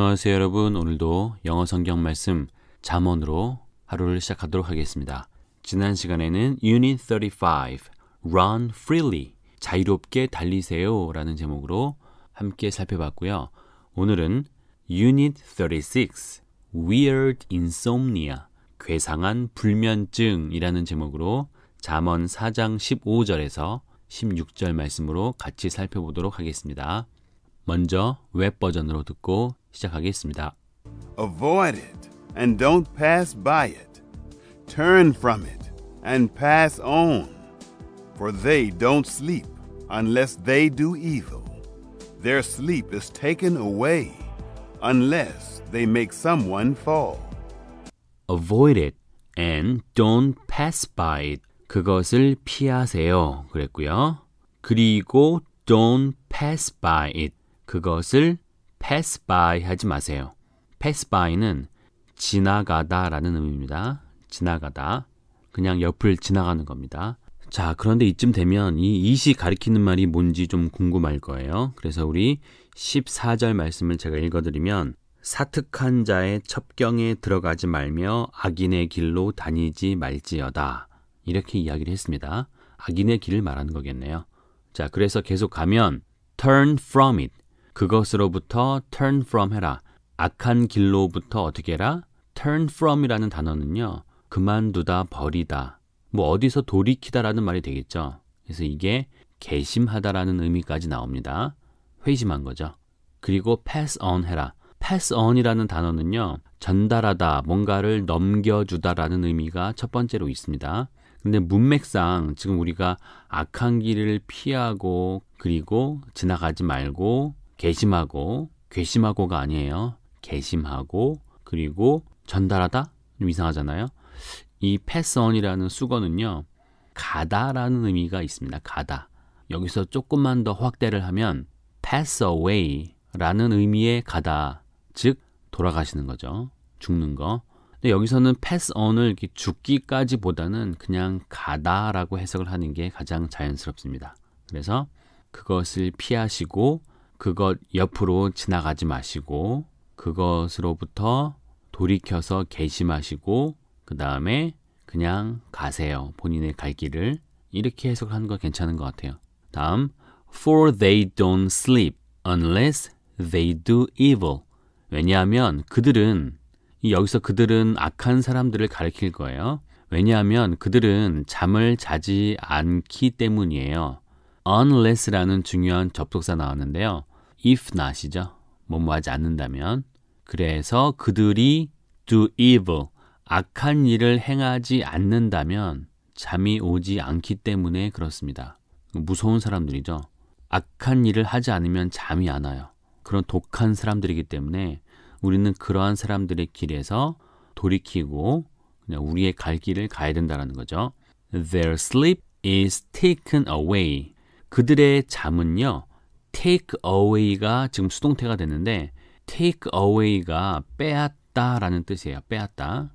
안녕하세요 여러분. 오늘도 영어 성경 말씀 잠언으로 하루를 시작하도록 하겠습니다. 지난 시간에는 Unit 35 Run Freely 자유롭게 달리세요 라는 제목으로 함께 살펴봤고요. 오늘은 Unit 36 Weird Insomnia 괴상한 불면증이라는 제목으로 잠언 4장 15절에서 16절 말씀으로 같이 살펴보도록 하겠습니다. 먼저 웹 버전으로 듣고 시작하겠습니다. Avoid it and don't pass by it. Turn from it and pass on. For they don't sleep unless they do evil. Their sleep is taken away unless they make someone fall. Avoid it and don't pass by it. 그것을 피하세요. 그랬고요. 그리고 don't pass by it. 그것을 pass by 하지 마세요. pass by는 지나가다라는 의미입니다. 지나가다. 그냥 옆을 지나가는 겁니다. 자, 그런데 이쯤 되면 이 이시 가리키는 말이 뭔지 좀 궁금할 거예요. 그래서 우리 14절 말씀을 제가 읽어드리면 사특한 자의 첩경에 들어가지 말며 악인의 길로 다니지 말지어다. 이렇게 이야기를 했습니다. 악인의 길을 말하는 거겠네요. 자, 그래서 계속 가면 turn from it. 그것으로부터 turn from 해라. 악한 길로부터 어떻게 해라? turn from이라는 단어는요. 그만두다, 버리다. 뭐 어디서 돌이키다라는 말이 되겠죠. 그래서 이게 개심하다라는 의미까지 나옵니다. 회심한 거죠. 그리고 pass on 해라. pass on이라는 단어는요. 전달하다, 뭔가를 넘겨주다라는 의미가 첫 번째로 있습니다. 근데 문맥상 지금 우리가 악한 길을 피하고 그리고 지나가지 말고 개심하고 괘씸하고가 아니에요. 개심하고 그리고 전달하다 좀 이상하잖아요. 이패스 s 이라는 수거는요. 가다라는 의미가 있습니다. 가다. 여기서 조금만 더 확대를 하면 pass away라는 의미의 가다. 즉 돌아가시는 거죠. 죽는 거. 근데 여기서는 pass on을 이렇게 죽기까지보다는 그냥 가다라고 해석을 하는 게 가장 자연스럽습니다. 그래서 그것을 피하시고 그것 옆으로 지나가지 마시고 그것으로부터 돌이켜서 개심하시고 그 다음에 그냥 가세요. 본인의 갈 길을 이렇게 해석하는 건 괜찮은 것 같아요. 다음 For they don't sleep unless they do evil. 왜냐하면 그들은 여기서 그들은 악한 사람들을 가리킬 거예요. 왜냐하면 그들은 잠을 자지 않기 때문이에요. unless라는 중요한 접속사 나왔는데요. if not이죠. 뭐뭐 하지 않는다면. 그래서 그들이 do evil, 악한 일을 행하지 않는다면 잠이 오지 않기 때문에 그렇습니다. 무서운 사람들이죠. 악한 일을 하지 않으면 잠이 안 와요. 그런 독한 사람들이기 때문에 우리는 그러한 사람들의 길에서 돌이키고 그냥 우리의 갈 길을 가야 된다는 거죠. Their sleep is taken away. 그들의 잠은요, take away가 지금 수동태가 됐는데 take away가 빼앗다라는 뜻이에요. 빼앗다.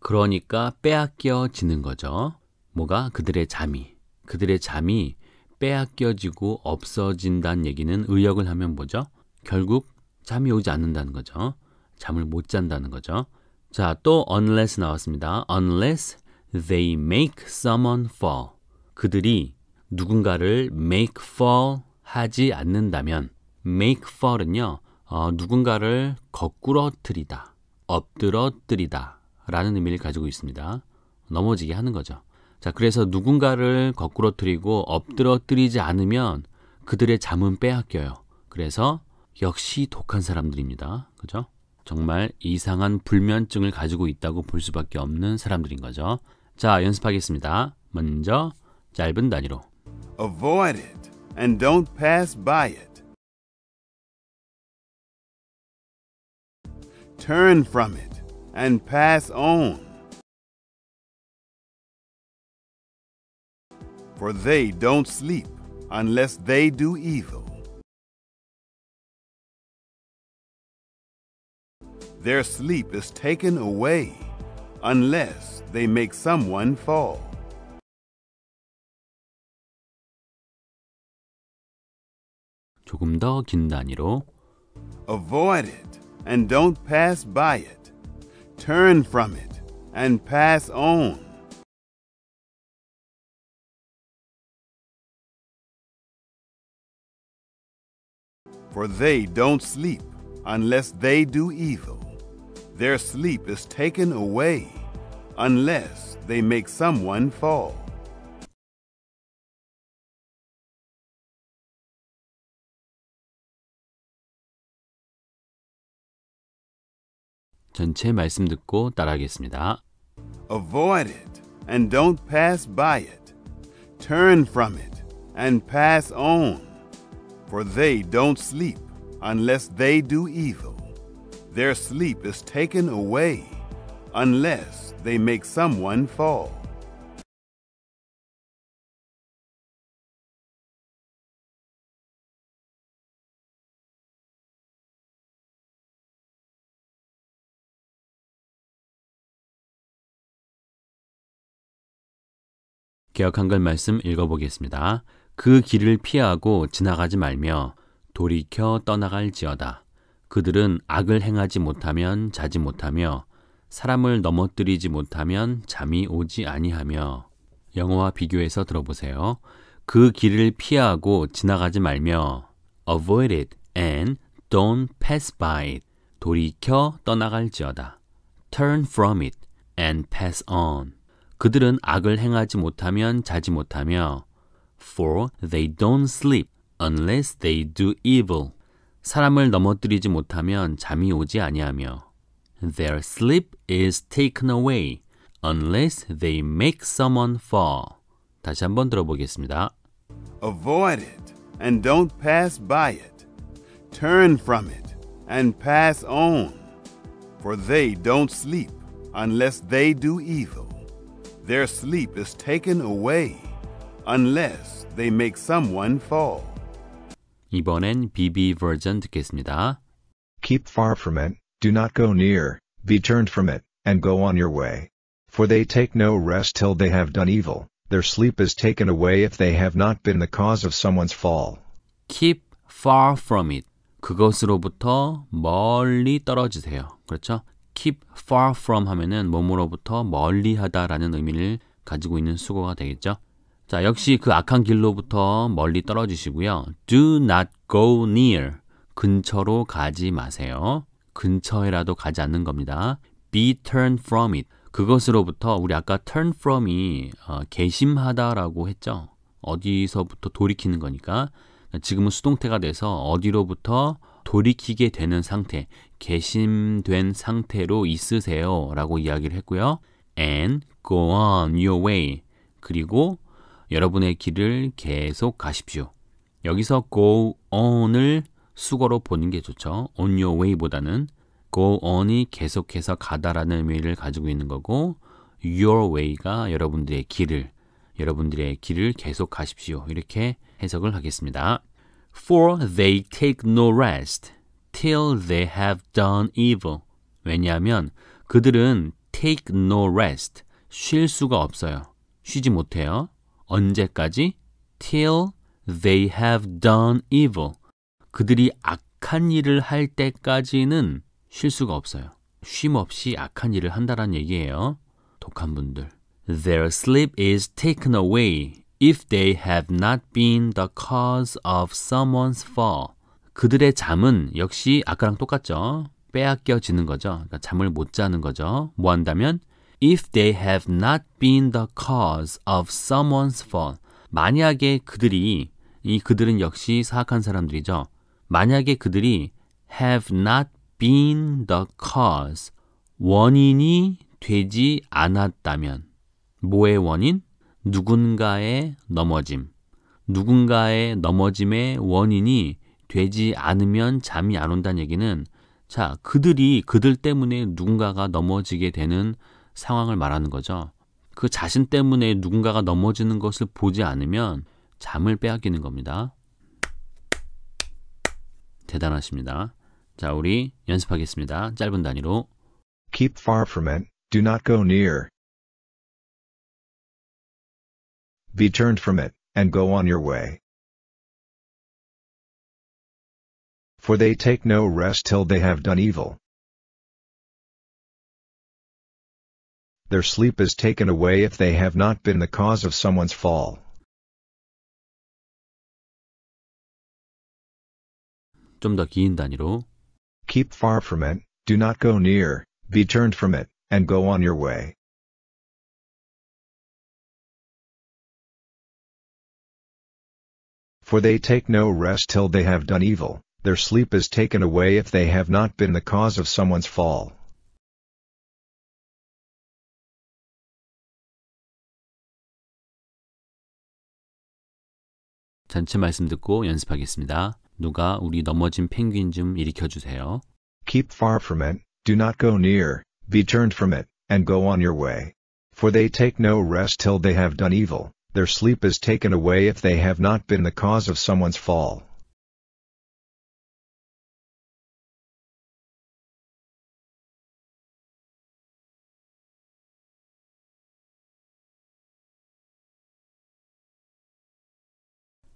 그러니까 빼앗겨지는 거죠. 뭐가 그들의 잠이 그들의 잠이 빼앗겨지고 없어진다는 얘기는 의역을 하면 뭐죠? 결국 잠이 오지 않는다는 거죠. 잠을 못 잔다는 거죠. 자, 또 unless 나왔습니다. unless they make someone fall. 그들이 누군가를 make fall 하지 않는다면 make fall은요 어, 누군가를 거꾸러뜨리다, 엎드러뜨리다 라는 의미를 가지고 있습니다. 넘어지게 하는 거죠. 자, 그래서 누군가를 거꾸러뜨리고 엎드러뜨리지 않으면 그들의 잠은 빼앗겨요. 그래서 역시 독한 사람들입니다. 그죠? 정말 이상한 불면증을 가지고 있다고 볼 수밖에 없는 사람들인 거죠. 자, 연습하겠습니다. 먼저 짧은 단위로 avoided and don't pass by it. Turn from it and pass on. For they don't sleep unless they do evil. Their sleep is taken away unless they make someone fall. avoid it and don't pass by it. turn from it and pass on. For they don't sleep unless they do evil. Their sleep is taken away unless they make someone fall. 전체 말씀 듣고 따라하겠습니다. Avoid it and don't pass by it. Turn from it and pass on. For they don't sleep unless they do evil. Their sleep is taken away unless they make someone fall. 개혁 한글 말씀 읽어보겠습니다. 그 길을 피하고 지나가지 말며 돌이켜 떠나갈지어다. 그들은 악을 행하지 못하면 자지 못하며 사람을 넘어뜨리지 못하면 잠이 오지 아니하며 영어와 비교해서 들어보세요. 그 길을 피하고 지나가지 말며 avoid it and don't pass by it. 돌이켜 떠나갈지어다. turn from it and pass on. 그들은 악을 행하지 못하면 자지 못하며 for they don't sleep unless they do evil 사람을 넘어뜨리지 못하면 잠이 오지 아니하며 their sleep is taken away unless they make someone fall 다시 한번 들어보겠습니다. Avoid it and don't pass by it. Turn from it and pass on. For they don't sleep unless they do evil. Their sleep is taken away unless they make someone fall. 이번엔 BB 버전 듣겠습니다. Keep far from it, do not go near, be turned from it, and go on your way. For they take no rest till they have done evil, their sleep is taken away if they have not been the cause of someone's fall. Keep far from it. 그것으로부터 멀리 떨어지세요. 그렇죠? keep far from 하면은 몸으로부터 멀리 하다라는 의미를 가지고 있는 수고가 되겠죠. 자, 역시 그 악한 길로부터 멀리 떨어지시고요. do not go near. 근처로 가지 마세요. 근처에라도 가지 않는 겁니다. be turned from it. 그것으로부터 우리 아까 turn from이 어, 개심하다라고 했죠. 어디서부터 돌이키는 거니까 지금은 수동태가 돼서 어디로부터 돌이키게 되는 상태, 개심된 상태로 있으세요. 라고 이야기를 했고요. And go on your way. 그리고 여러분의 길을 계속 가십시오. 여기서 go on을 수거로 보는 게 좋죠. on your way보다는 go on이 계속해서 가다라는 의미를 가지고 있는 거고 your way가 여러분들의 길을 여러분들의 길을 계속 가십시오. 이렇게 해석을 하겠습니다. For they take no rest till they have done evil. 왜냐하면 그들은 take no rest, 쉴 수가 없어요. 쉬지 못해요. 언제까지? Till they have done evil. 그들이 악한 일을 할 때까지는 쉴 수가 없어요. 쉼 없이 악한 일을 한다라는 얘기예요. 독한 분들. Their sleep is taken away. if they have not been the cause of someone's fall. 그들의 잠은 역시 아까랑 똑같죠. 빼앗겨지는 거죠. 그러니까 잠을 못 자는 거죠. 뭐 한다면 if they have not been the cause of someone's fall. 만약에 그들이 이 그들은 역시 사악한 사람들이죠. 만약에 그들이 have not been the cause 원인이 되지 않았다면 뭐의 원인? 누군가의 넘어짐, 누군가의 넘어짐의 원인이 되지 않으면 잠이 안 온다는 얘기는 자, 그들이 그들 때문에 누군가가 넘어지게 되는 상황을 말하는 거죠. 그 자신 때문에 누군가가 넘어지는 것을 보지 않으면 잠을 빼앗기는 겁니다. 대단하십니다. 자, 우리 연습하겠습니다. 짧은 단위로. Keep far from it. Do not go near. Be turned from it, and go on your way. For they take no rest till they have done evil. Their sleep is taken away if they have not been the cause of someone's fall. Keep far from it, do not go near, be turned from it, and go on your way. for they take no rest till they have done evil, their sleep is taken away if they have not been the cause of someone's fall. 말씀 듣고 연습하겠습니다. 누가 우리 넘어진 펭귄 좀 일으켜 주세요. Keep far from it, do not go near, be turned from it, and go on your way. For they take no rest till they have done evil, their sleep is taken away if they have not been the cause of someone's fall.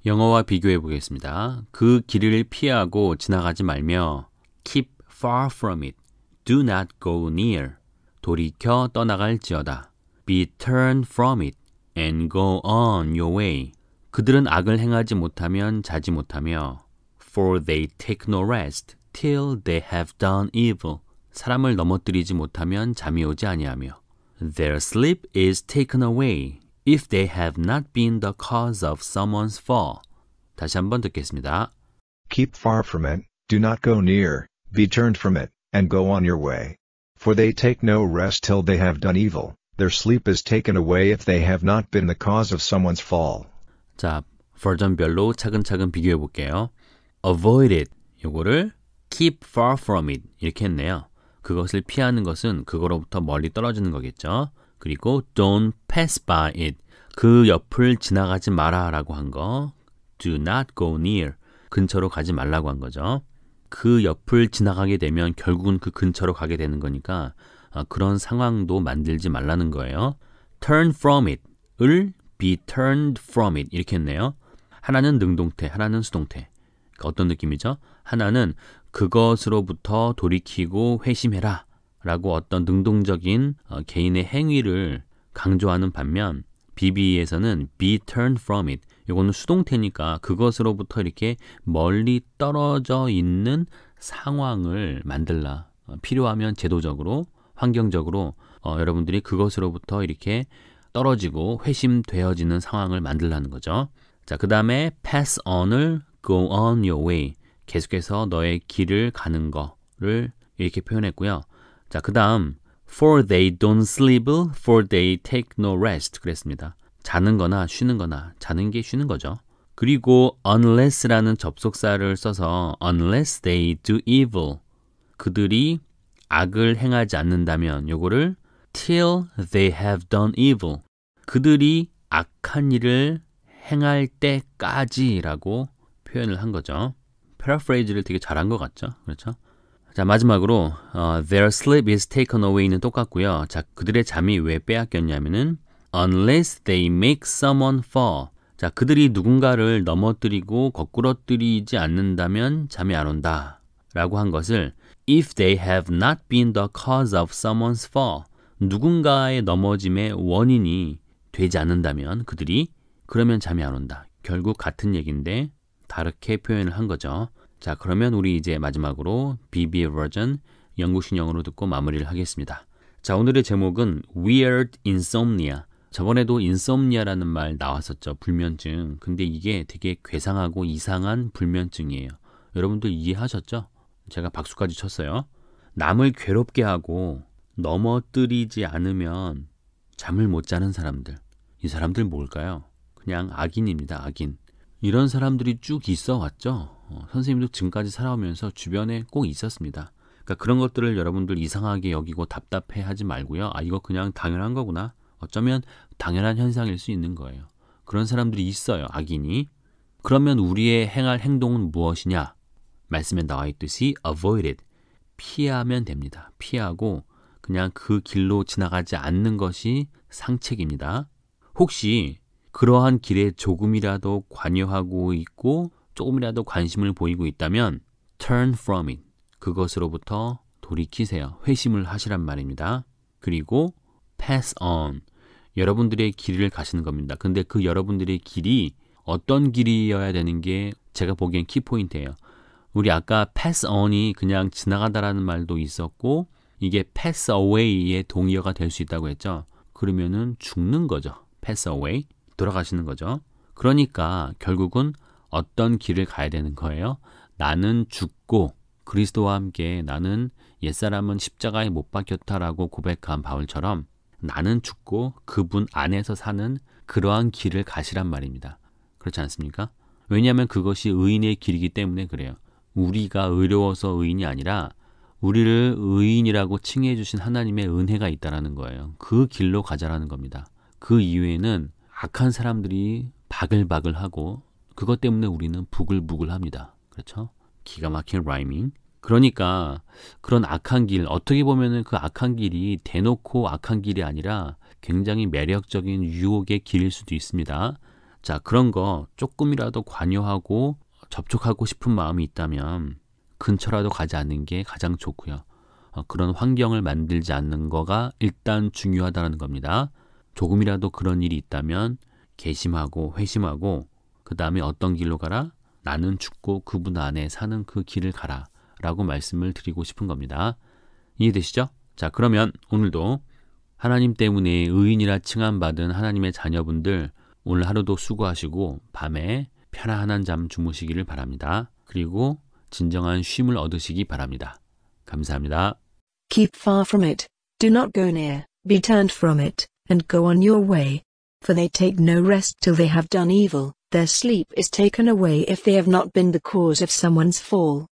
영어와 비교해 보겠습니다. 그 길을 피하고 지나가지 말며 keep far from it. do not go near. 돌이켜 떠나갈지어다. be turned from it and go on your way. 그들은 악을 행하지 못하면 자지 못하며 for they take no rest till they have done evil. 사람을 넘어뜨리지 못하면 잠이 오지 아니하며 their sleep is taken away if they have not been the cause of someone's fall. 다시 한번 듣겠습니다. Keep far from it, do not go near, be turned from it, and go on your way. For they take no rest till they have done evil, Their sleep is taken away if they have not been the cause of someone's fall. 자, 버전별로 차근차근 비교해 볼게요. Avoid it. 요거를 keep far from it. 이렇게 했네요. 그것을 피하는 것은 그거로부터 멀리 떨어지는 거겠죠. 그리고 don't pass by it. 그 옆을 지나가지 마라 라고 한 거. do not go near. 근처로 가지 말라고 한 거죠. 그 옆을 지나가게 되면 결국은 그 근처로 가게 되는 거니까 아, 그런 상황도 만들지 말라는 거예요. turn from it을 be turned from it 이렇게 했네요. 하나는 능동태, 하나는 수동태. 그러니까 어떤 느낌이죠? 하나는 그것으로부터 돌이키고 회심해라 라고 어떤 능동적인 어, 개인의 행위를 강조하는 반면 BB에서는 be turned from it. 이거는 수동태니까 그것으로부터 이렇게 멀리 떨어져 있는 상황을 만들라. 어, 필요하면 제도적으로 환경적으로 어, 여러분들이 그것으로부터 이렇게 떨어지고 회심되어지는 상황을 만들라는 거죠. 자, 그 다음에 pass on을 go on your way. 계속해서 너의 길을 가는 거를 이렇게 표현했고요. 자, 그 다음 for they don't sleep, for they take no rest 그랬습니다. 자는 거나 쉬는 거나 자는 게 쉬는 거죠. 그리고 unless라는 접속사를 써서 unless they do evil 그들이 악을 행하지 않는다면 요거를 till they have done evil 그들이 악한 일을 행할 때까지라고 표현을 한 거죠. p a a r p h r a s e 를 되게 잘한 것 같죠. 그렇죠? 자 마지막으로 어, their sleep is taken away는 똑같고요. 자 그들의 잠이 왜 빼앗겼냐면은 unless they make someone fall 자 그들이 누군가를 넘어뜨리고 거꾸러뜨리지 않는다면 잠이 안 온다라고 한 것을 if they have not been the cause of someone's fall, 누군가의 넘어짐의 원인이 되지 않는다면 그들이 그러면 잠이 안 온다. 결국 같은 얘기인데 다르게 표현을 한 거죠. 자, 그러면 우리 이제 마지막으로 BB 버전 영국신형으로 듣고 마무리를 하겠습니다. 자, 오늘의 제목은 Weird Insomnia. 저번에도 i n s o m n i a 라는말 나왔었죠. 불면증. 근데 이게 되게 괴상하고 이상한 불면증이에요. 여러분들 이해하셨죠? 제가 박수까지 쳤어요. 남을 괴롭게 하고 넘어뜨리지 않으면 잠을 못 자는 사람들. 이 사람들 뭘까요? 그냥 악인입니다, 악인. 이런 사람들이 쭉 있어 왔죠. 어, 선생님도 지금까지 살아오면서 주변에 꼭 있었습니다. 그러니까 그런 것들을 여러분들 이상하게 여기고 답답해 하지 말고요. 아, 이거 그냥 당연한 거구나. 어쩌면 당연한 현상일 수 있는 거예요. 그런 사람들이 있어요, 악인이. 그러면 우리의 행할 행동은 무엇이냐? 말씀에 나와 있듯이 a v o i d it. 피하면 됩니다. 피하고 그냥 그 길로 지나가지 않는 것이 상책입니다. 혹시 그러한 길에 조금이라도 관여하고 있고 조금이라도 관심을 보이고 있다면 turn from it 그것으로부터 돌이키세요. 회심을 하시란 말입니다. 그리고 pass on 여러분들의 길을 가시는 겁니다. 근데 그 여러분들의 길이 어떤 길이어야 되는 게 제가 보기엔 키포인트예요. 우리 아까 pass on이 그냥 지나가다라는 말도 있었고 이게 pass away의 동의어가 될 수 있다고 했죠. 그러면은 죽는 거죠. pass away. 돌아가시는 거죠. 그러니까 결국은 어떤 길을 가야 되는 거예요. 나는 죽고 그리스도와 함께 나는 옛사람은 십자가에 못 박혔다라고 고백한 바울처럼 나는 죽고 그분 안에서 사는 그러한 길을 가시란 말입니다. 그렇지 않습니까? 왜냐하면 그것이 의인의 길이기 때문에 그래요. 우리가 의로워서 의인이 아니라 우리를 의인이라고 칭해 주신 하나님의 은혜가 있다라는 거예요. 그 길로 가자라는 겁니다. 그이후에는 악한 사람들이 바글바글하고 그것 때문에 우리는 부글부글합니다. 그렇죠? 기가 막힌 라이밍. 그러니까 그런 악한 길 어떻게 보면은 그 악한 길이 대놓고 악한 길이 아니라 굉장히 매력적인 유혹의 길일 수도 있습니다. 자, 그런 거 조금이라도 관여하고 접촉하고 싶은 마음이 있다면 근처라도 가지 않는 게 가장 좋고요. 어, 그런 환경을 만들지 않는 거가 일단 중요하다는 겁니다. 조금이라도 그런 일이 있다면 개심하고 회심하고 그 다음에 어떤 길로 가라? 나는 죽고 그분 안에 사는 그 길을 가라 라고 말씀을 드리고 싶은 겁니다. 이해되시죠? 자 그러면 오늘도 하나님 때문에 의인이라 칭함받은 하나님의 자녀분들 오늘 하루도 수고하시고 밤에 편안한 잠 주무시기를 바랍니다. 그리고 진정한 쉼을 얻으시기 바랍니다. 감사합니다. Keep far from it. Do not go near. Be turned from it and go on your way. For they take no rest till they have done evil. Their sleep is taken away if they have not been the cause of someone's fall.